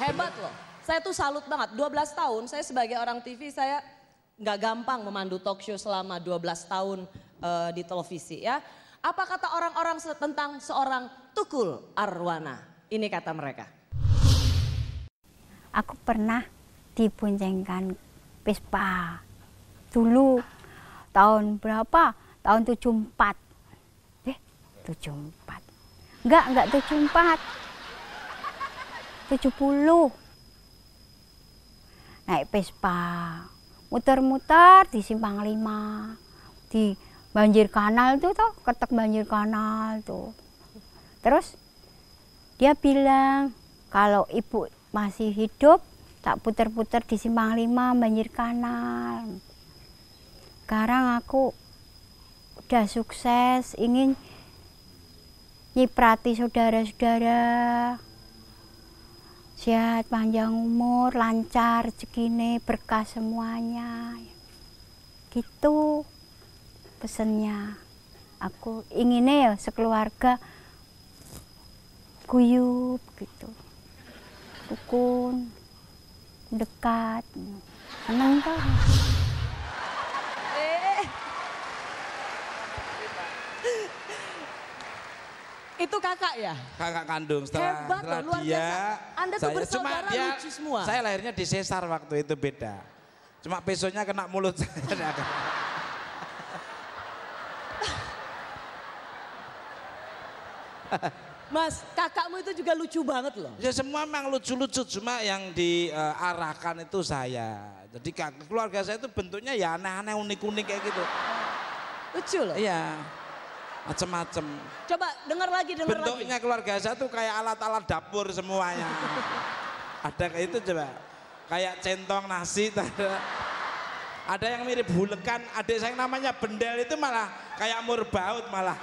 Hebat loh. Saya tuh salut banget. 12 tahun saya sebagai orang TV saya nggak gampang memandu talk show selama 12 tahun uh, di televisi ya. Apa kata orang-orang tentang seorang Tukul Arwana? Ini kata mereka. Aku pernah dibuncengkan Vespa dulu tahun berapa? Tahun 74. Eh, 74. Enggak, enggak 74. 70. Naik Vespa, muter-muter di simpang lima di banjir kanal tuh toh, ketek banjir kanal tuh. Terus dia bilang kalau ibu masih hidup tak puter-puter di simpang lima banjir kanal. Sekarang aku udah sukses, ingin nyiprati saudara-saudara, sehat panjang umur lancar rezekine berkah semuanya gitu pesennya aku inginnya ya sekeluarga guyup gitu dukun dekat seneng kan kakak ya? Kakak kandung setelah, Hebat setelah luar dia. Anda tuh saya, lucu semua. Saya lahirnya di sesar waktu itu beda. Cuma pesonya kena mulut saya. Mas, kakakmu itu juga lucu banget loh. Ya semua memang lucu-lucu, cuma yang diarahkan uh, itu saya. Jadi keluarga saya itu bentuknya ya aneh-aneh unik-unik kayak gitu. Lucu loh. Iya macem-macem. Coba dengar lagi, dengar lagi. Bentuknya keluarga saya tuh kayak alat-alat dapur semuanya. ada kayak itu coba. Kayak centong nasi. ada yang mirip bulekan, adik saya yang namanya Bendel itu malah kayak murbaut malah.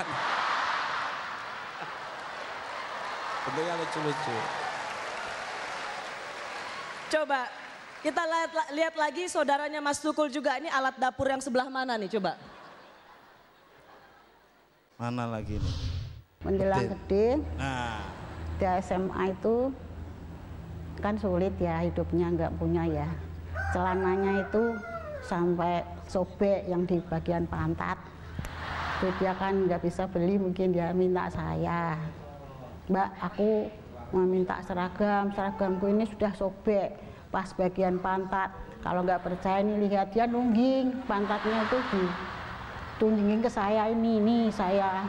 Bentuknya lucu-lucu. Coba kita lihat, lihat lagi saudaranya Mas Tukul juga ini alat dapur yang sebelah mana nih coba. Mana lagi nih? Menjelang gede. Nah. Di SMA itu kan sulit ya hidupnya nggak punya ya. Celananya itu sampai sobek yang di bagian pantat. Itu dia kan nggak bisa beli mungkin dia minta saya. Mbak, aku mau minta seragam, seragamku ini sudah sobek pas bagian pantat. Kalau nggak percaya nih lihat dia nungging, pantatnya itu di tunjukin ke saya ini ini saya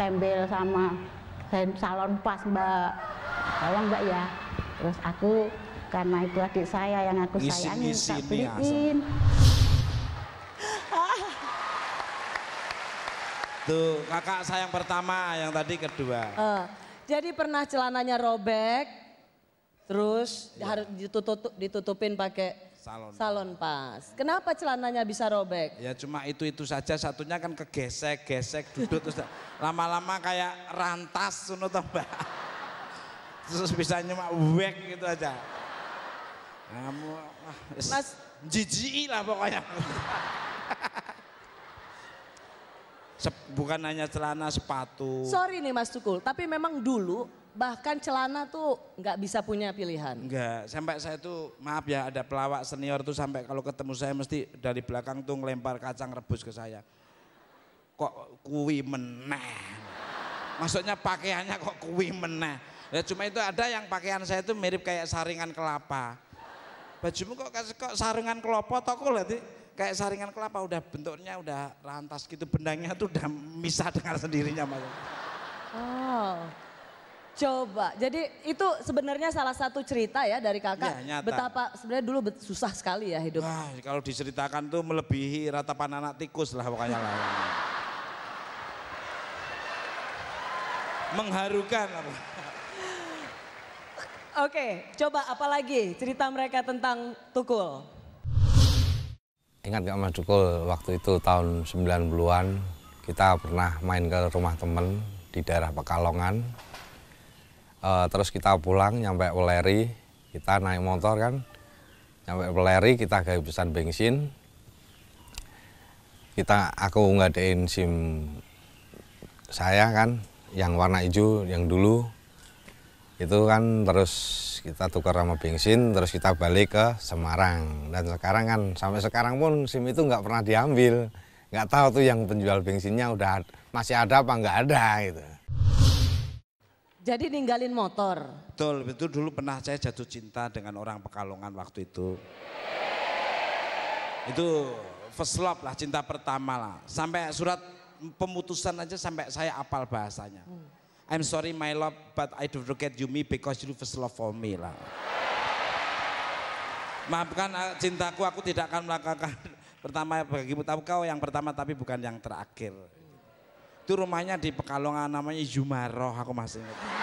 tempel sama salon pas mbak tolong mbak ya terus aku karena itu adik saya yang aku sayangi tak beliin tuh kakak sayang pertama yang tadi kedua uh, jadi pernah celananya robek terus ya. harus ditutup ditutupin pakai salon. Salon pas. Kenapa celananya bisa robek? Ya cuma itu-itu saja, satunya kan kegesek, gesek, duduk terus lama-lama kayak rantas ngono Mbak. Terus bisa nyuma wek gitu aja. Kamu ji ah, ji Mas jijii lah pokoknya. bukan hanya celana sepatu. Sorry nih Mas Tukul, tapi memang dulu bahkan celana tuh nggak bisa punya pilihan. Enggak, sampai saya tuh maaf ya ada pelawak senior tuh sampai kalau ketemu saya mesti dari belakang tuh ngelempar kacang rebus ke saya. Kok kuwi meneh. Maksudnya pakaiannya kok kuwi meneh. Ya cuma itu ada yang pakaian saya tuh mirip kayak saringan kelapa. Bajumu kok kok saringan kelapa toh kok kayak saringan kelapa udah bentuknya udah rantas gitu benangnya tuh udah misah dengan sendirinya mas. Oh. Coba. Jadi itu sebenarnya salah satu cerita ya dari kakak. Ya, Betapa sebenarnya dulu susah sekali ya hidup. Wah, kalau diceritakan tuh melebihi ratapan anak tikus lah pokoknya lah. Mengharukan. Oke, coba apa lagi cerita mereka tentang Tukul. Ingat gak Mas Tukul waktu itu tahun 90-an kita pernah main ke rumah temen di daerah Pekalongan e, terus kita pulang nyampe Weleri kita naik motor kan nyampe Weleri kita kehabisan bensin kita aku ngadain sim saya kan yang warna hijau yang dulu itu kan terus kita tukar sama bensin terus kita balik ke Semarang dan sekarang kan sampai sekarang pun sim itu nggak pernah diambil nggak tahu tuh yang penjual bensinnya udah masih ada apa nggak ada gitu jadi ninggalin motor. Betul, itu dulu pernah saya jatuh cinta dengan orang Pekalongan waktu itu. Itu first love lah, cinta pertama lah. Sampai surat pemutusan aja sampai saya apal bahasanya. Hmm. I'm sorry my love but I don't forget you me because you first love for me lah. Maafkan ah, cintaku aku tidak akan melakukan pertama Bagi tahu kau yang pertama tapi bukan yang terakhir. Itu rumahnya di Pekalongan namanya Jumaroh aku masih ingat.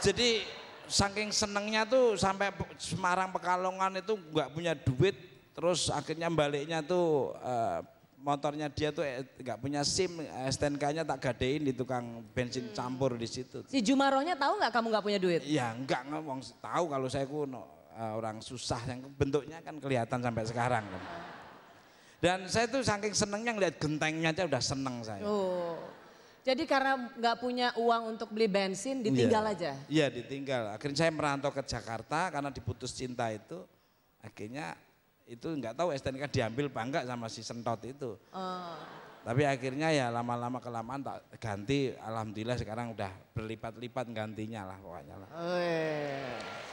Jadi saking senengnya tuh sampai Semarang Pekalongan itu nggak punya duit, terus akhirnya baliknya tuh uh, motornya dia tuh eh, nggak eh, punya SIM, eh, STNK-nya tak gadein di tukang bensin hmm. campur di situ. Si Jumaronya tahu nggak kamu nggak punya duit? Ya nggak ngomong tahu kalau saya kuno uh, orang susah yang bentuknya kan kelihatan sampai sekarang. Kan. Hmm. Dan saya tuh saking senengnya ngeliat gentengnya aja udah seneng saya. Oh. Jadi karena nggak punya uang untuk beli bensin, iya. ditinggal yeah. aja. Iya, yeah, ditinggal. Akhirnya saya merantau ke Jakarta karena diputus cinta itu. Akhirnya itu nggak tahu STNK diambil bangga sama si Sentot itu. Oh. Tapi akhirnya ya lama-lama kelamaan tak ganti. Alhamdulillah sekarang udah berlipat-lipat gantinya lah pokoknya lah. Oh, yeah.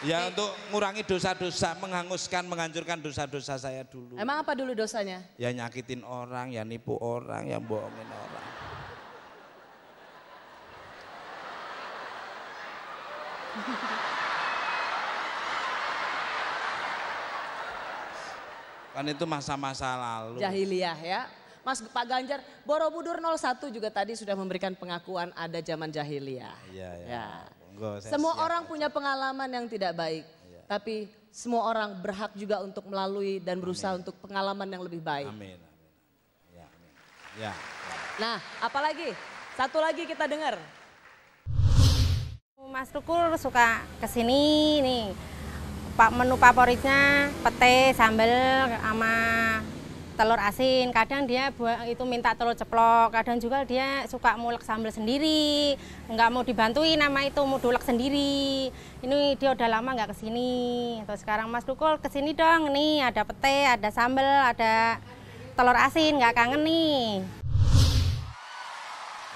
Ya Oke. untuk mengurangi dosa-dosa, menghanguskan, menghancurkan dosa-dosa saya dulu. Emang apa dulu dosanya? Ya nyakitin orang, ya nipu orang, ya bohongin orang. kan itu masa-masa lalu. Jahiliyah ya. Mas Pak Ganjar, Borobudur 01 juga tadi sudah memberikan pengakuan ada zaman jahiliyah. Iya, iya. Ya semua siap, orang punya pengalaman yang tidak baik. ya. Tapi semua orang berhak juga untuk melalui dan berusaha amin. untuk pengalaman yang lebih baik. Amin. amin. Ya, amin. Ya, ya. Nah, apalagi? Satu lagi kita dengar. Mas Rukul suka kesini nih. Pak menu favoritnya pete sambel sama telur asin, kadang dia itu minta telur ceplok, kadang juga dia suka mulek sambal sendiri, nggak mau dibantuin nama itu mau dulek sendiri. Ini dia udah lama nggak kesini. Terus sekarang Mas Dukul kesini dong, nih ada pete, ada sambal, ada telur asin, nggak kangen nih.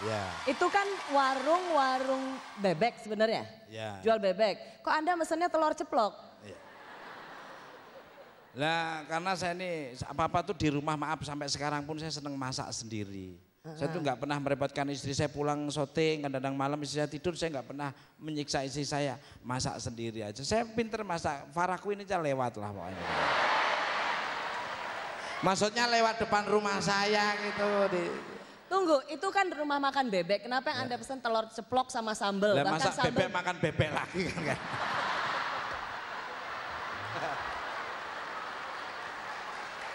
Ya. Itu kan warung-warung bebek sebenarnya, ya. jual bebek. Kok Anda mesennya telur ceplok? Ya. Lah karena saya ini apa-apa tuh di rumah maaf sampai sekarang pun saya seneng masak sendiri. Saya tuh nggak pernah merepotkan istri saya pulang syuting, kadang-kadang malam istri saya tidur saya nggak pernah menyiksa istri saya masak sendiri aja. Saya pinter masak, Faraku ini aja lewat lah pokoknya. Maksudnya lewat depan rumah saya gitu. Di... Tunggu, itu kan rumah makan bebek. Kenapa yang ya. Anda pesan telur ceplok sama sambel? Lah, masak sambel... bebek makan bebek lagi kan? kan?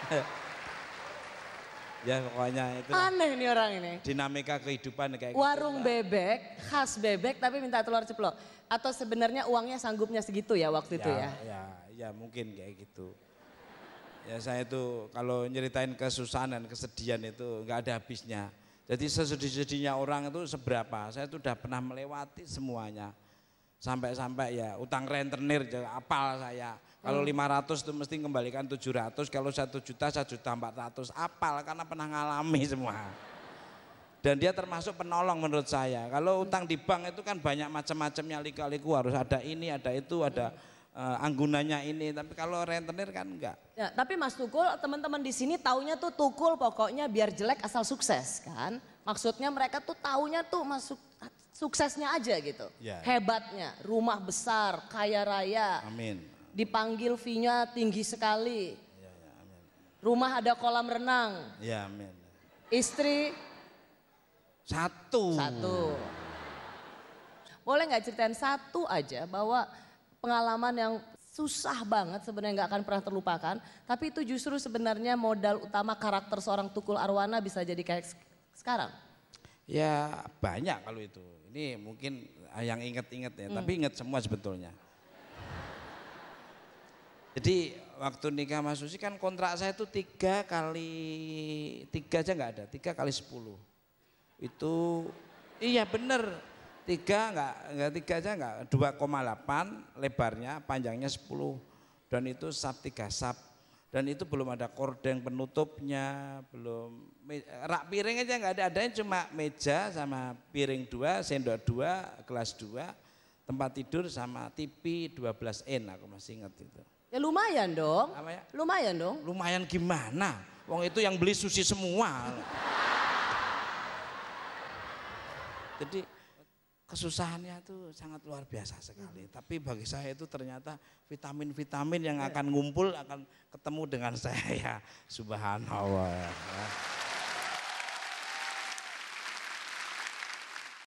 ya pokoknya itu aneh nih orang ini dinamika kehidupan kayak gitu warung gitu, bebek khas bebek tapi minta telur ceplok atau sebenarnya uangnya sanggupnya segitu ya waktu ya, itu ya ya ya mungkin kayak gitu ya saya itu kalau nyeritain kesusahan dan kesedihan itu nggak ada habisnya jadi sesedih-sedihnya orang itu seberapa saya itu udah pernah melewati semuanya Sampai-sampai ya utang rentenir ya, apal saya. Kalau hmm. 500 itu mesti kembalikan 700, kalau 1 juta 1 juta 400 apal karena pernah ngalami semua. Dan dia termasuk penolong menurut saya. Kalau utang di bank itu kan banyak macam-macamnya liku-liku harus ada ini, ada itu, ada uh, anggunanya ini. Tapi kalau rentenir kan enggak. Ya, tapi Mas Tukul, teman-teman di sini taunya tuh Tukul pokoknya biar jelek asal sukses kan. Maksudnya mereka tuh taunya tuh masuk suksesnya aja gitu. Ya. Hebatnya, rumah besar, kaya raya. Amin. Dipanggil vinya tinggi sekali. Ya, ya, amin. Rumah ada kolam renang. Ya, amin. Istri satu. Satu. Boleh nggak ceritain satu aja bahwa pengalaman yang susah banget sebenarnya nggak akan pernah terlupakan, tapi itu justru sebenarnya modal utama karakter seorang Tukul Arwana bisa jadi kayak sekarang. Ya banyak kalau itu. Ini mungkin eh, yang inget-inget ya, hmm. tapi inget semua sebetulnya. Jadi waktu nikah Mas Susi kan kontrak saya itu tiga kali tiga aja nggak ada, tiga kali sepuluh. Itu iya bener tiga nggak nggak tiga aja nggak dua koma delapan lebarnya panjangnya sepuluh dan itu sab tiga sab dan itu belum ada kordeng penutupnya, belum rak piring aja nggak ada, adanya cuma meja sama piring dua, sendok dua, gelas dua, tempat tidur sama TV 12N aku masih ingat itu. Ya lumayan dong. ya? Lumayan dong. Lumayan gimana? Wong itu yang beli sushi semua. Jadi kesusahannya itu sangat luar biasa sekali. Hmm. Tapi bagi saya itu ternyata vitamin-vitamin yang iya. akan ngumpul akan ketemu dengan saya. Ya, subhanallah. Ya.